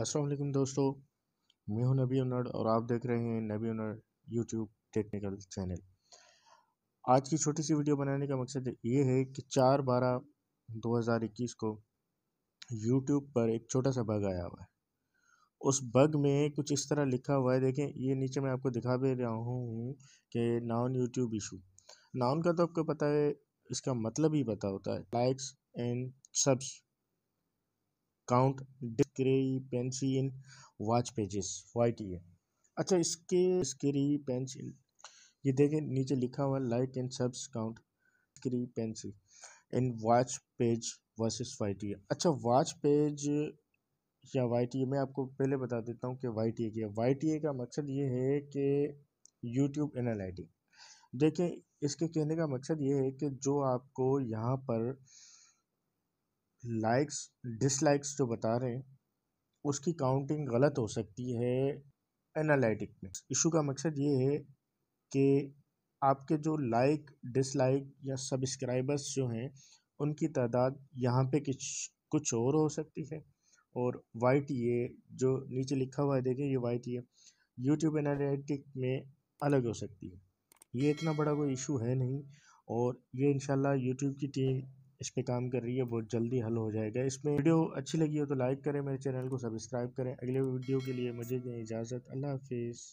असलम दोस्तों मैं हूं नबी उनड और आप देख रहे हैं नबी उनड यूट्यूब टेक्निकल चैनल आज की छोटी सी वीडियो बनाने का मकसद ये है कि चार बारह 2021 को यूट्यूब पर एक छोटा सा बग आया हुआ है उस बग में कुछ इस तरह लिखा हुआ है देखें ये नीचे मैं आपको दिखा भी रहा हूँ कि नॉन यूट्यूब इशू नाउन का तो आपको पता है इसका मतलब ही पता होता है likes and subs count discrepancy in watch pages Y T A अच्छा इसके डिस्क्रीपेंसी ये देखें नीचे लिखा हुआ like and subs count discrepancy in watch page versus Y T A अच्छा वॉच पेज या वाई टी ए मैं आपको पहले बता देता हूँ कि वाई टी ए की वाई टी ए का मकसद ये है कि यूट्यूब एनालिटिक देखें इसके कहने का मकसद ये है कि जो आपको यहाँ पर लाइक्स डिसलाइक्स जो बता रहे हैं उसकी काउंटिंग गलत हो सकती है एनालिटिक में इशू का मकसद ये है कि आपके जो लाइक डिसलाइक या सब्सक्राइबर्स जो हैं उनकी तादाद यहाँ पे कुछ कुछ और हो सकती है और वाई टी ए जो नीचे लिखा हुआ है देखें ये Y T A YouTube analytic में अलग हो सकती है ये इतना बड़ा कोई इशू है नहीं और ये इन यूट्यूब की टीम इस पर काम कर रही है बहुत जल्दी हल हो जाएगा इसमें वीडियो अच्छी लगी हो तो लाइक करें मेरे चैनल को सब्सक्राइब करें अगले वीडियो के लिए मुझे दें इजाज़त अल्लाह हाफिज़